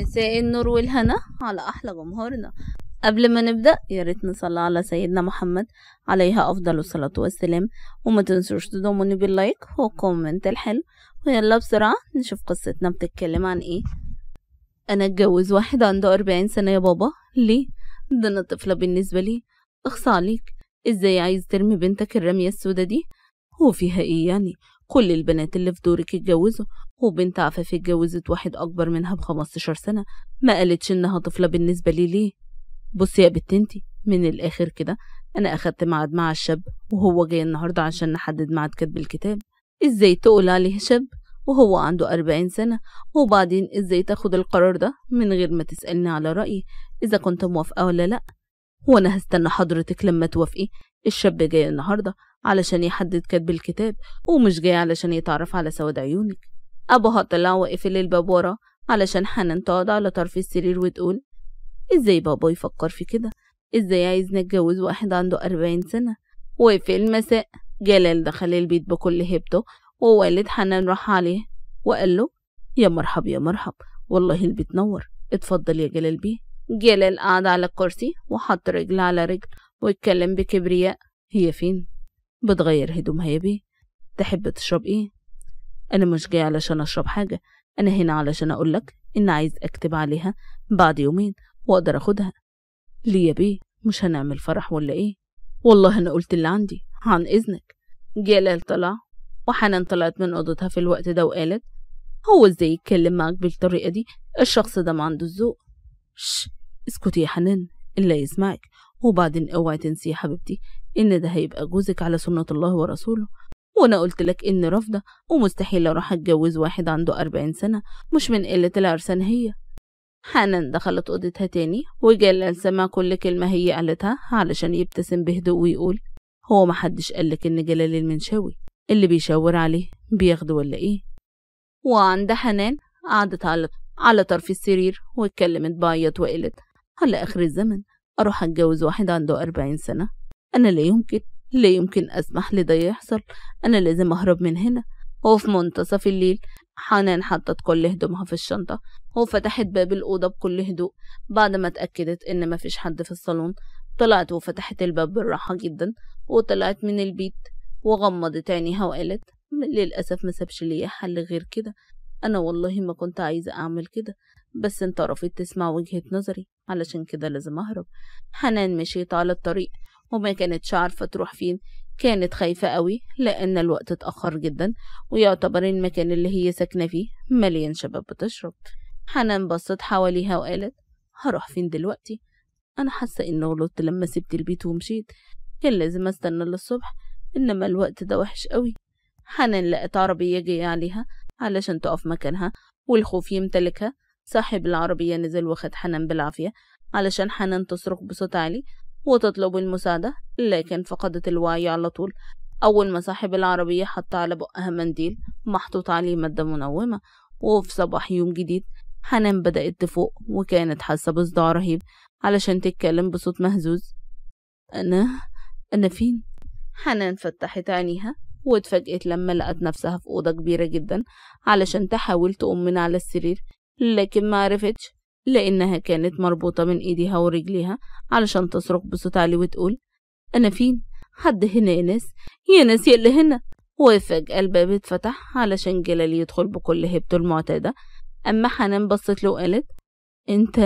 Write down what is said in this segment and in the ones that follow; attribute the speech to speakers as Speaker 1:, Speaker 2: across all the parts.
Speaker 1: مساء النور والهنا على أحلى جمهورنا قبل ما نبدأ يا ريت نصلي على سيدنا محمد عليها أفضل الصلاة والسلام وما تنسوش تدوموني باللايك والكومنت الحلو ويلا بسرعة نشوف قصتنا بتتكلم عن ايه أنا اتجوز واحد عنده أربعين سنة يا بابا ليه؟ ده أنا طفلة بالنسبة لي أخصى عليك ازاي عايز ترمي بنتك الرمية السودة دي؟ هو فيها ايه يعني؟ كل البنات اللي في دورك اتجوزوا وبنت عفاف اتجوزت واحد أكبر منها بخمستاشر سنة ما قالتش إنها طفلة بالنسبة لي ليه بصي يا انتي من الآخر كده أنا أخدت ميعاد مع الشاب وهو جاي النهاردة عشان نحدد ميعاد كتب الكتاب إزاي تقول عليه شاب وهو عنده أربعين سنة وبعدين إزاي تاخد القرار ده من غير ما تسألني على رأيي إذا كنت موافقة ولا لأ وأنا هستنى حضرتك لما توافقي الشاب جاي النهاردة علشان يحدد كاتب الكتاب ومش جاي علشان يتعرف على سواد عيونك أبوها طلع وقفل الباب ورا علشان حنان تقعد على طرف السرير وتقول ازاي بابا يفكر في كده ازاي عايزني اتجوز واحد عنده أربعين سنة وفي المساء جلال دخل البيت بكل هيبته ووالد حنان راح عليه وقال له يا مرحب يا مرحب والله البيت نور اتفضل يا جلال بيه جلال قعد على الكرسي وحط رجل على رجل واتكلم بكبرياء هي فين بتغير هدومها يا بيه تحب تشرب ايه انا مش جاي علشان اشرب حاجه انا هنا علشان اقولك ان عايز اكتب عليها بعد يومين واقدر اخدها ليه يا بيه مش هنعمل فرح ولا ايه والله انا قلت اللي عندي عن اذنك جلال طلع وحنان طلعت من اوضتها في الوقت ده وقالت هو ازاي يتكلم معاك بالطريقه دي الشخص ده ما عنده ذوق اسكتي يا حنان الا يسمعك وبعدين اوعي تنسي يا حبيبتي إن ده هيبقى جوزك على سنة الله ورسوله وأنا قلت لك إن رافضة ومستحيل أروح أتجوز واحد عنده أربعين سنة مش من قلة العرسان هي حنان دخلت أوضتها تاني وجلال سمع كل كلمة هي قالتها علشان يبتسم بهدوء ويقول هو محدش قالك إن جلال المنشاوي اللي بيشاور عليه بياخده ولا إيه وعند حنان قعدت على على طرف السرير واتكلمت بعيط وقالت على آخر الزمن أروح أتجوز واحد عنده أربعين سنة أنا لا يمكن لا يمكن أسمح لده يحصل أنا لازم أهرب من هنا وفي منتصف الليل حنان حطت كل هدومها في الشنطة وفتحت باب الأوضة بكل هدوء بعد ما اتأكدت إن مفيش حد في الصالون طلعت وفتحت الباب بالراحة جدا وطلعت من البيت وغمضت عينيها وقالت للأسف مسبش ليا حل غير كده أنا والله ما كنت عايزة أعمل كده بس انت رفضت تسمع وجهة نظري علشان كده لازم أهرب حنان مشيت على الطريق وما كانتش عارفة تروح فين كانت خايفة قوي لأن الوقت اتأخر جدا ويعتبر المكان اللي هي ساكنة فيه مليان شباب بتشرب حنان بصت حواليها وقالت هروح فين دلوقتي أنا حاسة إن غلطت لما سبت البيت ومشيت كان لازم أستنى للصبح إنما الوقت ده وحش قوي حنان لقت عربية جاية عليها علشان تقف مكانها والخوف يمتلكها صاحب العربية نزل واخد حنان بالعافية علشان حنان تصرخ بصوت عالي وتطلب المساعدة لكن فقدت الوعي على طول أول ما صاحب العربية حط على بقها منديل محطوط عليه مادة منومة وفي صباح يوم جديد حنان بدأت تفوق وكانت حاسة بصداع رهيب علشان تتكلم بصوت مهزوز أنا أنا فين؟ حنان فتحت عينيها واتفاجئت لما لقت نفسها في أوضة كبيرة جدا علشان تحاول تقوم من على السرير لكن معرفتش لأنها كانت مربوطة من إيديها ورجليها علشان تصرخ بصوت عالي وتقول أنا فين؟ حد هنا يا ناس يا ناس يا اللي هنا وفجأة الباب اتفتح علشان جلال يدخل بكل هيبته المعتادة أما حنان بصت له وقالت أنت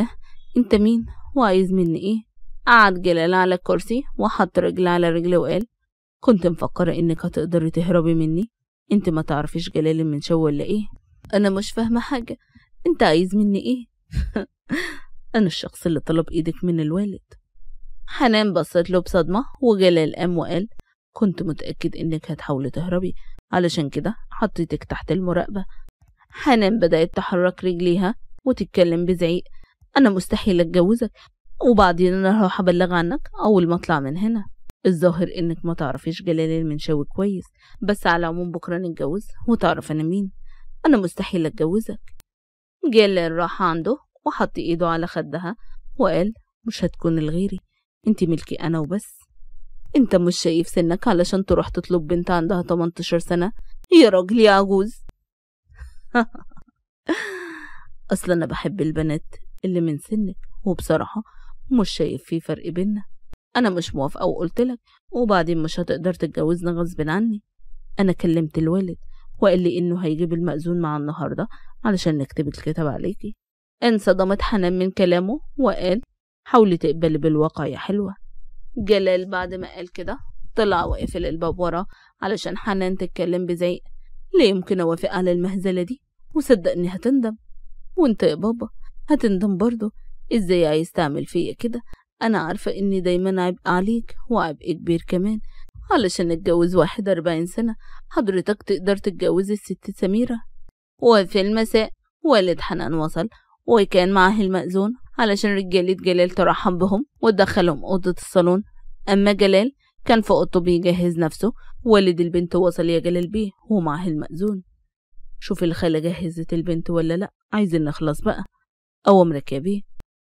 Speaker 1: أنت مين وعايز مني إيه؟ قعد جلال على الكرسي وحط رجل على رجل وقال كنت مفكرة إنك هتقدري تهربي مني أنت ما تعرفيش جلال من شو ولا إيه؟ أنا مش فاهمة حاجة أنت عايز مني إيه؟ أنا الشخص اللي طلب إيدك من الوالد حنان بصت له بصدمة وجلى قام وقال كنت متأكد إنك هتحاولي تهربي علشان كده حطيتك تحت المراقبة حنان بدأت تحرك رجليها وتتكلم بزعيق أنا مستحيل أتجوزك وبعدين أنا هروح أبلغ عنك أول ما أطلع من هنا الظاهر إنك ما تعرفيش جلال المنشاوي كويس بس على العموم بكرة نتجوز وتعرف أنا مين أنا مستحيل أتجوزك جيلين راح عنده وحط إيده على خدها وقال مش هتكون لغيري انت ملكي أنا وبس انت مش شايف سنك علشان تروح تطلب بنت عندها 18 سنة يا راجل يا عجوز اصلا أنا بحب البنات اللي من سنك وبصراحة مش شايف في فرق بينا أنا مش موافقة وقلتلك وبعدين مش هتقدر تتجوزنا غصب عني أنا كلمت الوالد وقال لي إنه هيجيب المأذون مع النهاردة علشان نكتب الكتاب عليكي انصدمت حنان من كلامه وقال حاولي تقبلي بالواقع يا حلوة جلال بعد ما قال كده طلع وقفل الباب وراه علشان حنان تتكلم بزيق لا يمكن أوافق على المهزلة دي وصدقني هتندم وانت يا بابا هتندم برضه ازاي عايز تعمل فيا كده انا عارفة اني دايما عبء عليك وعبء كبير كمان علشان اتجوز واحد أربعين سنة حضرتك تقدر تتجوز الست سميرة وفي المساء والد حنان وصل وكان معاه المأذون علشان رجالة جلال ترحم بهم ودخلهم أوضة الصالون أما جلال كان في أوضته بيجهز نفسه والد البنت وصل يا جلال بيه ومعاه المأذون شوف الخالة جهزت البنت ولا لأ عايزين نخلص بقى أوامرك يا بيه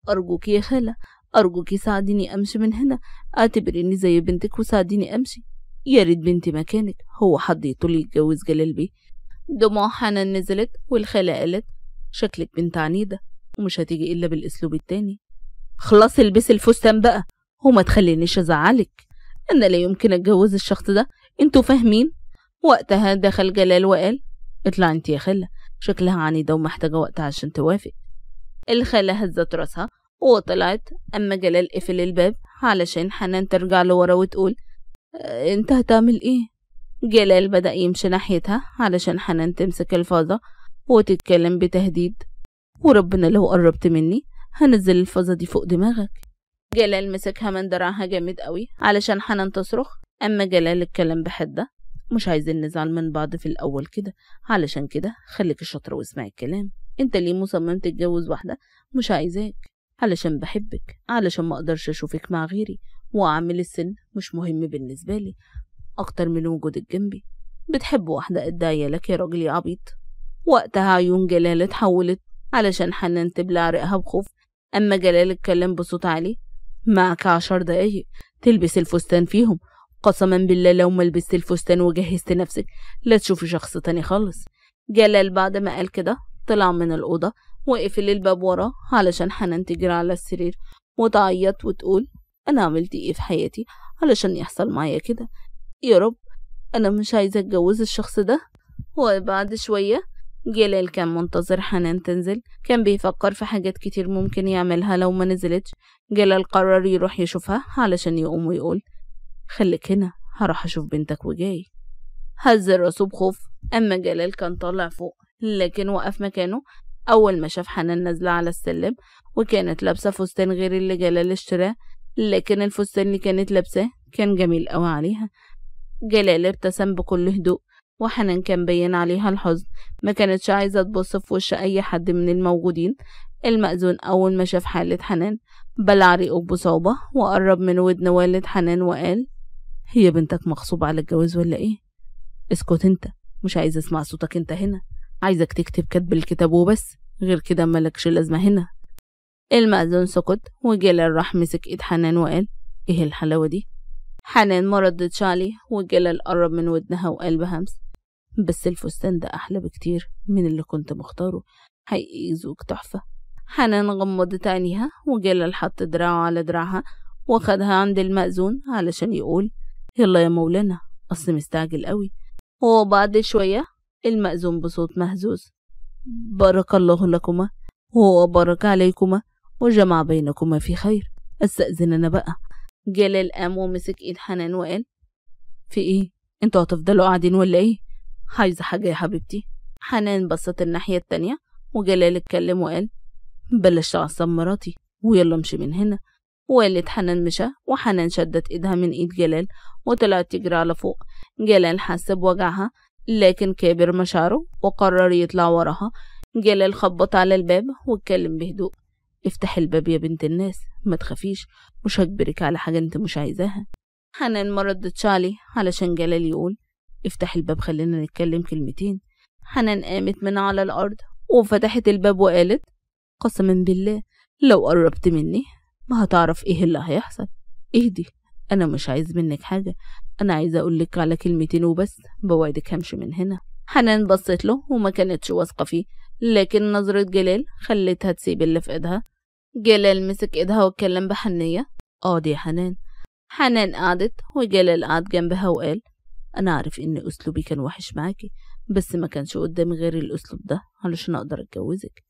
Speaker 1: أرجوك يا خالة أرجوك ساعديني أمشي من هنا اعتبريني زي بنتك وساعديني أمشي يا ريت بنتي مكانك هو حد يطول يتجوز جلال بيه دموع حنان نزلت والخالة قالت شكلك بنت عنيدة ومش هتيجي إلا بالأسلوب التاني خلاص البسي الفستان بقى وما تخلينيش أزعلك أنا لا يمكن أتجوز الشخص ده انتوا فاهمين وقتها دخل جلال وقال اطلع انت يا خالة شكلها عنيدة ومحتاجة وقت عشان توافق الخالة هزت راسها وطلعت أما جلال قفل الباب علشان حنان ترجع لورا وتقول أه، انت هتعمل ايه جلال بدأ يمشي ناحيتها علشان حنان تمسك الفازة وتتكلم بتهديد وربنا لو قربت مني هنزل الفازة دي فوق دماغك جلال مسكها من دراعها جامد قوي علشان حنان تصرخ أما جلال اتكلم بحدة مش عايزين نزعل من بعض في الأول كده علشان كده خليك شاطرة واسمعي الكلام انت ليه مصمم تتجوز واحدة مش عايزاك علشان بحبك علشان ما اقدرش اشوفك مع غيري وعامل السن مش مهم بالنسبة لي أكتر من وجودك جنبي بتحب واحدة قداية لك يا راجل يا عبيط وقتها عيون جلال اتحولت علشان حنان تبلع رقها بخوف أما جلال اتكلم بصوت عالي معك عشر دقايق تلبس الفستان فيهم قسما بالله لو ما لبست الفستان وجهزت نفسك لا تشوفي شخص تاني خالص جلال بعد ما قال كده طلع من الأوضة وقفل الباب وراه علشان حنان تجري على السرير وتعيط وتقول أنا عملت إيه في حياتي علشان يحصل معايا كده يا رب أنا مش عايزة أتجوز الشخص ده وبعد شوية جلال كان منتظر حنان تنزل كان بيفكر في حاجات كتير ممكن يعملها لو ما نزلتش جلال قرر يروح يشوفها علشان يقوم ويقول خليك هنا هروح أشوف بنتك وجاي هز راسه بخوف أما جلال كان طالع فوق لكن وقف مكانه أول ما شاف حنان نازلة على السلم وكانت لابسة فستان غير اللي جلال اشتراه لكن الفستان اللي كانت لابساه كان جميل أوي عليها جلال ابتسم بكل هدوء وحنان كان بين عليها الحزن ما كانتش عايزة تبص في وش أي حد من الموجودين المأذون أول ما شاف حالة حنان بلع ريقه بصعوبة وقرب من ودن والد حنان وقال هي بنتك مغصوب على الجواز ولا ايه؟ اسكت انت مش عايزة اسمع صوتك انت هنا عايزك تكتب كتب الكتاب وبس غير كده ملكش لازمة هنا المأذون سكت وجلال راح مسك ايد حنان وقال ايه الحلاوة دي حنان مرض عليه وجلال قرب من ودنها وقال همس بس الفستان ده أحلى بكتير من اللي كنت مختاره حقيقي زوج تحفة حنان غمضت عينيها وجلال حط دراعه على دراعها وخدها عند المأذون علشان يقول يلا يا مولانا أصل مستعجل قوي وبعد شوية المأذون بصوت مهزوز بارك الله لكما وبارك عليكما وجمع بينكما في خير استأذن أنا بقى جلال قام ومسك ايد حنان وقال في ايه انتوا هتفضلوا قاعدين ولا ايه عايزه حاجه يا حبيبتي حنان بصت الناحيه التانية وجلال اتكلم وقال بلاش تعصب مراتي ويلا امشي من هنا والد حنان مشى وحنان شدت ايدها من ايد جلال وطلعت تجري على فوق جلال حس بوجعها لكن كابر مشاعره وقرر يطلع وراها جلال خبط على الباب واتكلم بهدوء افتح الباب يا بنت الناس ما تخافيش مش هجبرك على حاجة انت مش عايزاها حنان ما تشالي عليه علشان جلال يقول افتح الباب خلينا نتكلم كلمتين حنان قامت من على الأرض وفتحت الباب وقالت قسما بالله لو قربت مني ما هتعرف ايه اللي هيحصل اهدي انا مش عايز منك حاجة انا عايزة اقولك على كلمتين وبس بوعدك همشي من هنا حنان بصت له وما كانتش واثقة فيه لكن نظرة جلال خلتها تسيب اللي في ايدها جلال مسك ايدها واتكلم بحنية اقعدي آه، يا حنان حنان قعدت وجلال قعد جنبها وقال انا عارف ان اسلوبي كان وحش معاكي بس ما كانش قدامي غير الاسلوب ده علشان اقدر اتجوزك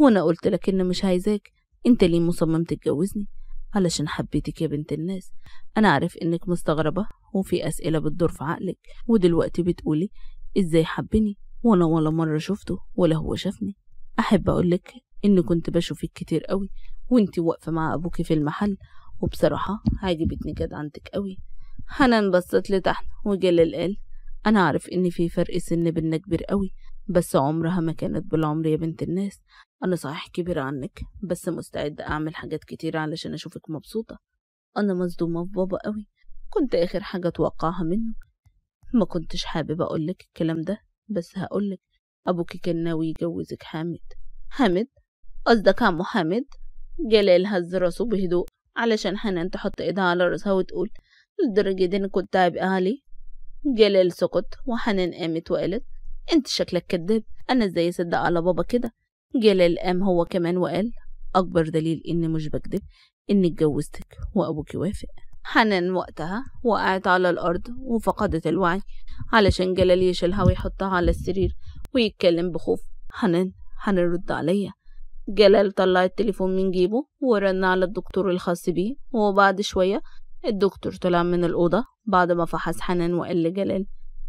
Speaker 1: وانا قلت لك ان مش عايزاك انت ليه مصمم تتجوزني علشان حبيتك يا بنت الناس انا عارف انك مستغربة وفي اسئلة بتدور في عقلك ودلوقتي بتقولي ازاي حبني وانا ولا مرة شفته ولا هو شافني احب اقولك إني كنت بشوفك كتير قوي وانتي واقفة مع أبوكي في المحل وبصراحة عجبتني بتني جد عندك قوي حنان بصت لتحت وجلال قال أنا عارف إن في فرق سن بينا كبير قوي بس عمرها ما كانت بالعمر يا بنت الناس أنا صحيح كبير عنك بس مستعدة أعمل حاجات كتير علشان أشوفك مبسوطة أنا مصدومة في بابا قوي كنت آخر حاجة أتوقعها منه ما كنتش حابب أقولك الكلام ده بس هقولك أبوكي كان ناوي يجوزك حامد حامد أصدقاء محمد جلال هز راسه بهدوء علشان حنان تحط ايدها على راسها وتقول للدرجة دي أنا كنت هبقى أهلي جلال سكت وحنان قامت وقالت انت شكلك كداب انا ازاي اصدق على بابا كده جلال قام هو كمان وقال اكبر دليل اني مش بكدب اني اتجوزتك وابوكي وافق حنان وقتها وقعت على الارض وفقدت الوعي علشان جلال يشيلها ويحطها على السرير ويتكلم بخوف حنان هنرد عليا جلال طلع التليفون من جيبه ورن على الدكتور الخاص بيه وبعد شوية الدكتور طلع من الأوضة بعد ما فحص حنان وقال لجلال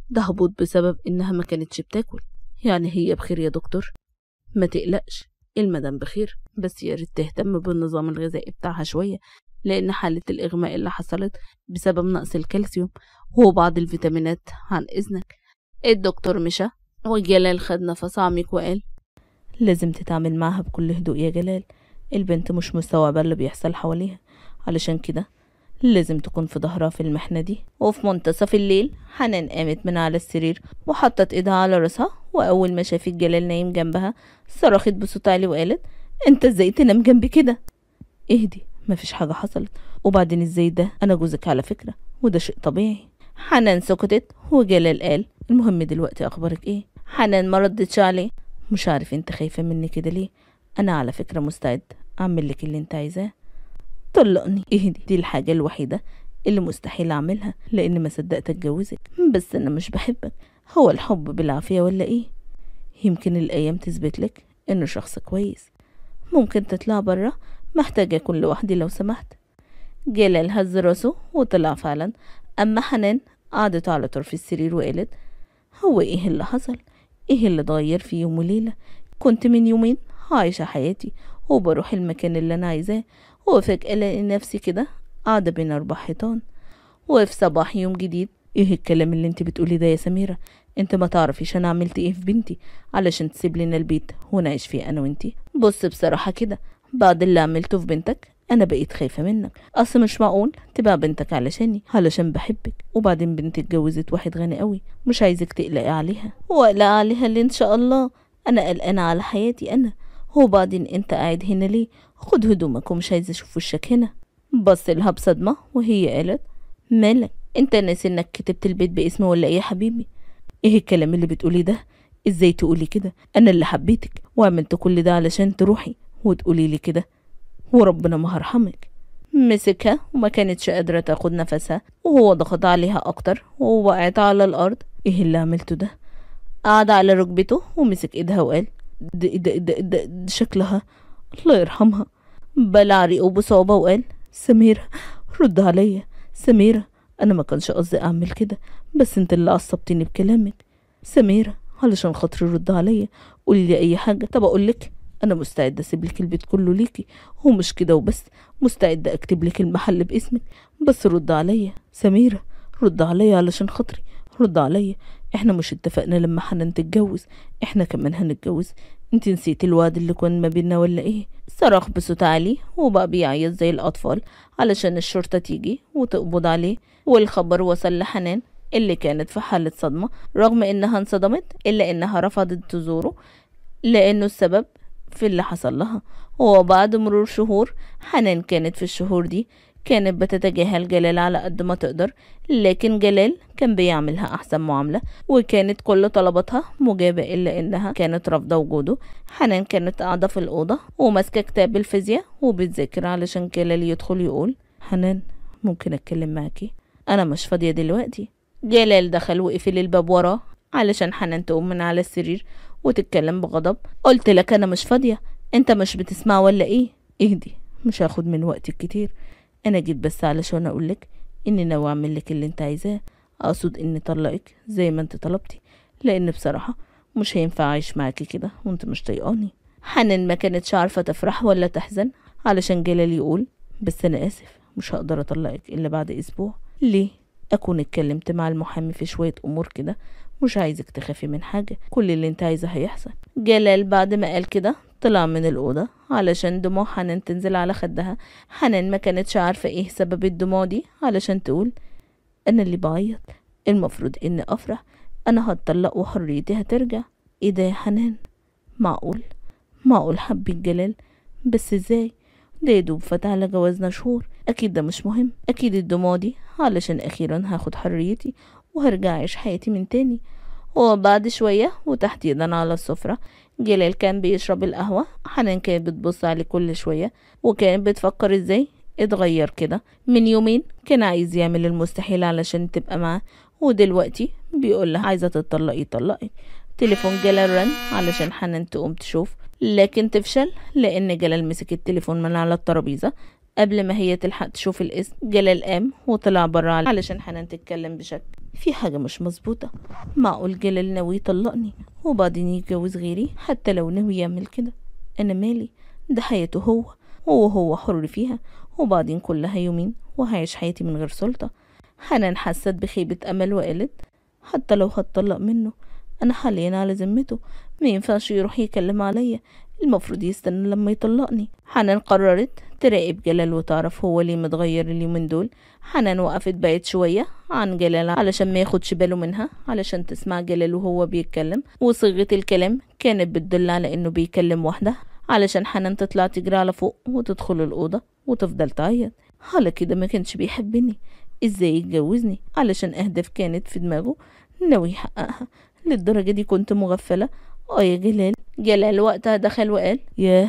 Speaker 1: ده هبوط بسبب إنها ما كانتش بتاكل يعني هي بخير يا دكتور ما تقلقش المدام بخير بس يا ريت تهتم بالنظام الغذائي بتاعها شوية لأن حالة الإغماء اللي حصلت بسبب نقص الكالسيوم وبعض الفيتامينات عن إذنك الدكتور مشى وجلال خد نفس عميق وقال لازم تتعامل معها بكل هدوء يا جلال البنت مش مستوعبة اللي بيحصل حواليها علشان كده لازم تكون في ظهرها في المحنة دي وفي منتصف الليل حنان قامت من على السرير وحطت ايدها على راسها وأول ما شافت جلال نايم جنبها صرخت بصوت عالي وقالت انت ازاي تنام جنبي كده اهدي مفيش حاجة حصلت وبعدين ازاي ده انا جوزك على فكرة وده شيء طبيعي حنان سكتت وجلال قال المهم دلوقتي اخبارك ايه حنان ما ردتش عليه مش عارف انت خايفة مني كده ليه انا على فكرة مستعد اعمل لك اللي انت عايزاه طلقني دي, دي الحاجة الوحيدة اللي مستحيل اعملها لان ما صدقت اتجوزك بس انا مش بحبك هو الحب بالعافية ولا ايه يمكن الايام تثبت لك انه شخص كويس ممكن تطلع برا محتاجة اكون لوحدي لو سمحت جلال هز راسه وطلع فعلا اما حنان قعدت على طرف السرير وقالت هو ايه اللي حصل ايه اللي اتغير في يوم وليلة كنت من يومين عايشة حياتي وبروح المكان اللي انا عايزاه وفجأة الاقي نفسي كده قاعدة بين اربع حيطان وفي صباح يوم جديد ايه الكلام اللي انت بتقولي ده يا سميرة انت ما تعرفيش انا عملت ايه في بنتي علشان تسيب لنا البيت ونعيش فيه انا وانتي بص بصراحة كده بعد اللي عملته في بنتك انا بقيت خايفه منك اصل مش معقول تبقى بنتك علشاني علشان بحبك وبعدين بنتي اتجوزت واحد غني قوي مش عايزك تقلقي عليها واقلق عليها اللي ان شاء الله انا قلقانه على حياتي انا وبعدين انت قاعد هنا ليه خد هدومك ومش عايزه اشوف وشك هنا بص لها بصدمه وهي قالت مالك انت ناسي انك كتبت البيت باسمي ولا ايه يا حبيبي ايه الكلام اللي بتقولي ده ازاي تقولي كده انا اللي حبيتك وعملت كل ده علشان تروحي وتقولي لي كده وربنا ما هرحمك مسكها وما كانتش قادرة تاخد نفسها وهو ضغط عليها أكتر ووقعت على الأرض إيه اللي عملته ده قعد على ركبته ومسك إيدها وقال ده, ده, ده, ده, ده شكلها الله يرحمها بلع ريقه بصعوبة وقال سميرة رد عليا سميرة أنا ما كانش قصدي أعمل كده بس أنت اللي عصبتني بكلامك سميرة علشان خاطري رد عليا قولي أي حاجة طب أقولك انا مستعده اسيب لك البيت كله ليكي هو مش كده وبس مستعده اكتب لك المحل باسمك بس رد عليا سميره رد عليا علشان خاطري رد عليا احنا مش اتفقنا لما حنان تتجوز احنا كمان هنتجوز انت نسيتي الوعد اللي كان ما بينا ولا ايه صرخ بصوت عالي وبقى بيعيط زي الاطفال علشان الشرطه تيجي وتقبض عليه والخبر وصل لحنان اللي كانت في حالة صدمة رغم انها انصدمت الا انها رفضت تزوره لانه السبب في اللي حصل لها وبعد مرور شهور حنان كانت في الشهور دي كانت بتتجاهل جلال على قد ما تقدر لكن جلال كان بيعملها أحسن معاملة وكانت كل طلباتها مجابة إلا إنها كانت رافضة وجوده حنان كانت قاعدة في الأوضة وماسكة كتاب الفيزياء وبتذاكر علشان جلال يدخل يقول حنان ممكن أتكلم معاكي أنا مش فاضية دلوقتي جلال دخل وقفل الباب وراه علشان حنان تقوم من على السرير وتتكلم بغضب قلت لك انا مش فاضيه انت مش بتسمع ولا ايه اهدي مش هاخد من وقتك كتير انا جيت بس علشان اقولك اني ناوي اعمل لك اللي انت عايزاه اقصد اني طلقك زي ما انت طلبتي لان بصراحه مش هينفع اعيش معاكي كده وانت مش طايقاني حنان ما كانتش عارفه تفرح ولا تحزن علشان جلال يقول بس انا اسف مش هقدر اطلقك الا بعد اسبوع ليه اكون اتكلمت مع المحامي في شويه امور كده مش عايزك تخافي من حاجة كل اللي انت عايزه هيحصل جلال بعد ما قال كده طلع من الأوضة علشان دموع حنان تنزل على خدها حنان ما كانتش عارفة ايه سبب الدموع دي علشان تقول أنا اللي بعيط المفروض إني أفرح أنا هتطلق وحريتي هترجع ايه ده يا حنان معقول معقول حبي الجلال بس ازاي ده يدوب فات على جوازنا شهور اكيد ده مش مهم اكيد الدموع دي علشان اخيرا هاخد حريتي وهرجع أعيش حياتي من تاني وبعد شوية وتحديدا على السفرة جلال كان بيشرب القهوة حنان كانت بتبص عليه كل شوية وكانت بتفكر ازاي اتغير كده من يومين كان عايز يعمل المستحيل علشان تبقى معاه ودلوقتي بيقولها عايزة تطلقي طلقك تليفون جلال رن علشان حنان تقوم تشوف لكن تفشل لأن جلال مسك التليفون من على الترابيزة قبل ما هي تلحق تشوف الاسم جلال قام وطلع برا علشان حنان تتكلم بشكل في حاجة مش مظبوطة معقول جلال ناوي يطلقني وبعدين يتجوز غيري حتى لو ناوي يعمل كده أنا مالي ده حياته هو وهو حر فيها وبعدين كلها يومين وهعيش حياتي من غير سلطة حنان حست بخيبة أمل وقالت حتى لو هتطلق منه أنا حاليا على ذمته مينفعش يروح يكلم عليا المفروض يستنى لما يطلقني حنان قررت تراقب جلال وتعرف هو ليه متغير اليومين دول حنان وقفت بقت شوية عن جلال علشان ما ياخدش باله منها علشان تسمع جلال وهو بيتكلم وصيغة الكلام كانت بتدل على انه بيكلم واحدة علشان حنان تطلع تجري على فوق وتدخل الأوضة وتفضل تعيط على كده ما كانش بيحبني ازاي يتجوزني علشان اهداف كانت في دماغه ناوي يحققها للدرجة دي كنت مغفلة اه يا جلال جلال وقتها دخل وقال ياه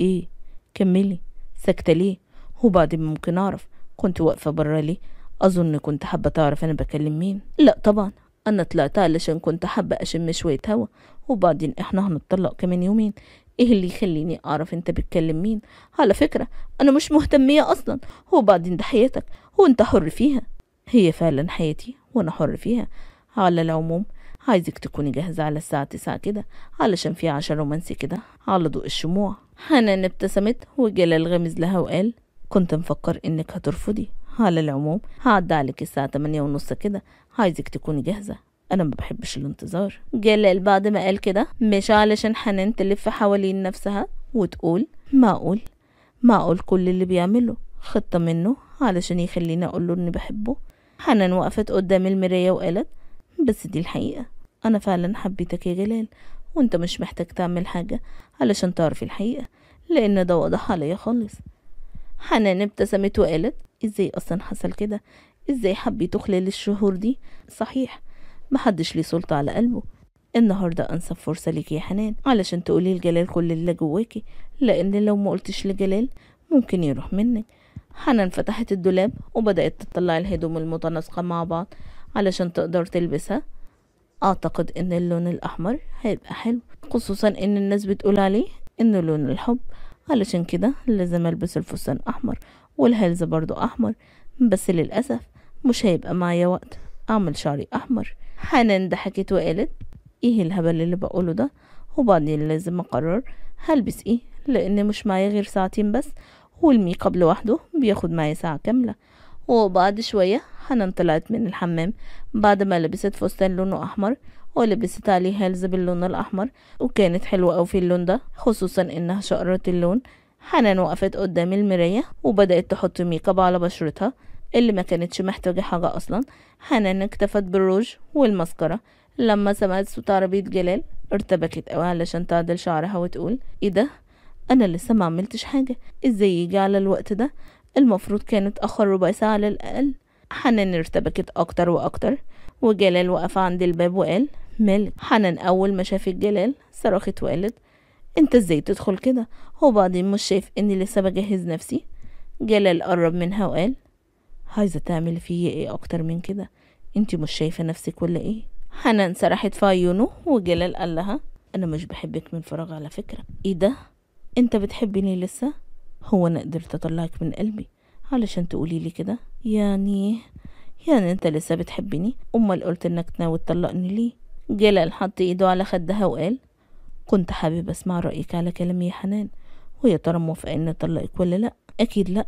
Speaker 1: ايه كملي ساكتة ليه وبعدين ممكن أعرف كنت واقفة برا ليه أظن كنت حابة تعرف أنا بكلم مين لا طبعا أنا طلعت علشان كنت حابة أشم شوية هوا وبعدين إحنا هنتطلق كمان يومين إيه اللي يخليني أعرف أنت بتكلم مين على فكرة أنا مش مهتمية أصلا وبعدين ده حياتك وأنت حر فيها هي فعلا حياتي وأنا حر فيها على العموم عايزك تكوني جاهزة على الساعة تسعة كده علشان في عشرة رومانسي كده على ضوء الشموع حنان ابتسمت وجلال غمز لها وقال كنت مفكر انك هترفضي على العموم هعدي عليك الساعة تمانية ونص كده عايزك تكوني جاهزة أنا ما بحبش الانتظار جلال بعد ما قال كده مش علشان حنان تلف حوالين نفسها وتقول معقول معقول كل اللي بيعمله خطة منه علشان يخليني أقوله إني بحبه حنان وقفت قدام المراية وقالت بس دي الحقيقة أنا فعلا حبيتك يا جلال وانت مش محتاج تعمل حاجة علشان تعرف الحقيقة لأن ده واضح عليا خالص حنان ابتسمت وقالت ازاي اصلا حصل كده ازاي حبيته خلال الشهور دي صحيح محدش ليه سلطة على قلبه النهاردة أنسب فرصة ليكي يا حنان علشان تقولي لجلال كل اللي جواكي لأن لو ما قلتش لجلال ممكن يروح منك حنان فتحت الدولاب وبدأت تطلع الهدوم المتناسقة مع بعض علشان تقدر تلبسها اعتقد ان اللون الاحمر هيبقى حلو خصوصا ان الناس بتقول عليه انه لون الحب علشان كده لازم البس الفستان احمر والهلزة برضو احمر بس للأسف مش هيبقى معايا وقت اعمل شعري احمر حنان ضحكت وقالت ايه الهبل اللي بقوله ده وبعدين لازم اقرر هلبس ايه لان مش معايا غير ساعتين بس والميك اب لوحده بياخد معايا ساعة كاملة وبعد شوية حنان طلعت من الحمام بعد ما لبست فستان لونه أحمر ولبست عليه هالز باللون الأحمر وكانت حلوة أوي في اللون ده خصوصا إنها شقرة اللون حنان وقفت قدام المراية وبدأت تحط ميك اب على بشرتها اللي ما كانتش محتاجة حاجة أصلا حنان اكتفت بالروج والمسكرة لما سمعت صوت عربية جلال ارتبكت أوي علشان تعدل شعرها وتقول ايه ده أنا لسه ما عملتش حاجة ازاي يجي على الوقت ده المفروض كان اتأخر ربع ساعة على الأقل حنان ارتبكت أكتر وأكتر وجلال وقف عند الباب وقال مالك حنان أول ما شافت جلال صرخت وقالت انت ازاي تدخل كده هو بعدين مش شايف اني لسه بجهز نفسي جلال قرب منها وقال عايزة تعمل فيا ايه اكتر من كده انت مش شايفة نفسك ولا ايه حنان سرحت في عيونه وجلال قال لها انا مش بحبك من فراغ على فكرة ايه ده انت بتحبني لسه هو أنا قدرت أطلعك من قلبي علشان تقولي لي كده يعني يعني أنت لسه بتحبني أمال قلت إنك ناوي تطلقني ليه جلال حط إيده على خدها وقال كنت حابب أسمع رأيك على كلامي يا حنان ويا ترى موافقة إني أطلقك ولا لأ أكيد لأ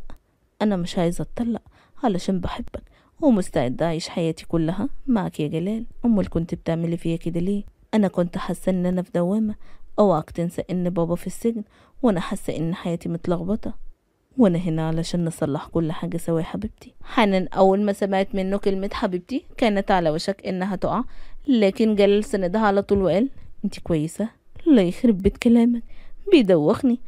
Speaker 1: أنا مش عايزة أتطلق علشان بحبك ومستعدة أعيش حياتي كلها معك يا جلال أمال كنت بتعملي فيا كده ليه أنا كنت حاسة إن أنا في دوامة أوعك تنسى إن بابا في السجن وأنا حاسة إن حياتي متلخبطة وأنا هنا علشان نصلح كل حاجة سوا يا حبيبتي حنان أول ما سمعت منه كلمة حبيبتي كانت على وشك إنها تقع لكن جلال سندها على طول وقال أنت كويسة لا يخرب بيت كلامك بيدوخني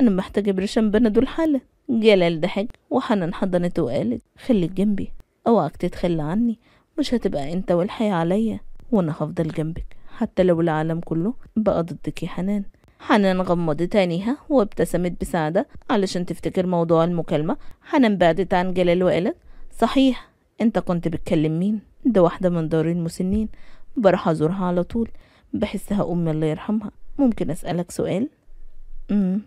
Speaker 1: أنا محتاجة برشام بنادول حالا جلال ضحك وحنان حضنته وقالت خليك جنبي أوعك تتخلى عني مش هتبقى أنت والحياة عليا وأنا هفضل جنبك حتى لو العالم كله بقى ضدك يا حنان حنان غمضت عينيها وابتسمت بسعادة علشان تفتكر موضوع المكالمة حنان بعدت عن جلال وقالت صحيح انت كنت بتكلم مين ده واحدة من دار المسنين بروح ازورها على طول بحسها امي الله يرحمها ممكن اسألك سؤال امم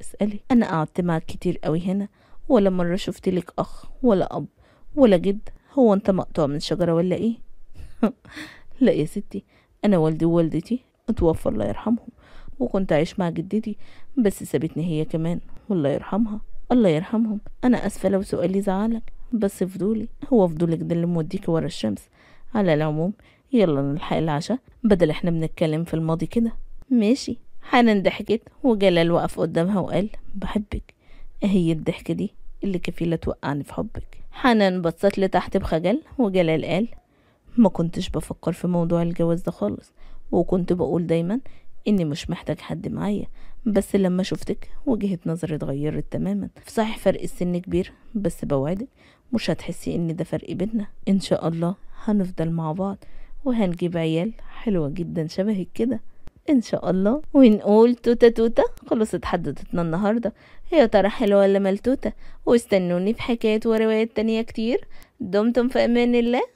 Speaker 1: اسألي انا قعدت معاك كتير قوي هنا ولا مرة شفت لك اخ ولا اب ولا جد هو انت مقطوع من شجرة ولا ايه لا يا ستي أنا والدي ووالدتي اتوفوا الله يرحمهم وكنت عايش مع جدتي بس سابتني هي كمان والله يرحمها الله يرحمهم أنا أسفة لو سؤالي زعلك بس فضولي هو فضولك ده اللي موديك ورا الشمس على العموم يلا نلحق العشاء بدل احنا بنتكلم في الماضي كده ماشي حنان ضحكت وجلال وقف قدامها وقال بحبك اهي الضحكة دي اللي كفيلة توقعني في حبك حنان بصت لتحت بخجل وجلال قال ما كنتش بفكر في موضوع الجواز ده خالص وكنت بقول دايما اني مش محتاج حد معايا بس لما شفتك وجهة نظري اتغيرت تماما صحيح فرق السن كبير بس بوعدك مش هتحسي ان ده فرق بينا ان شاء الله هنفضل مع بعض وهنجيب عيال حلوة جدا شبهك كده ان شاء الله ونقول توتة توتة خلاص اتحددتنا النهاردة يا ترى حلوة ولا ملتوتة واستنوني في حكايات وروايات تانية كتير دمتم في امان الله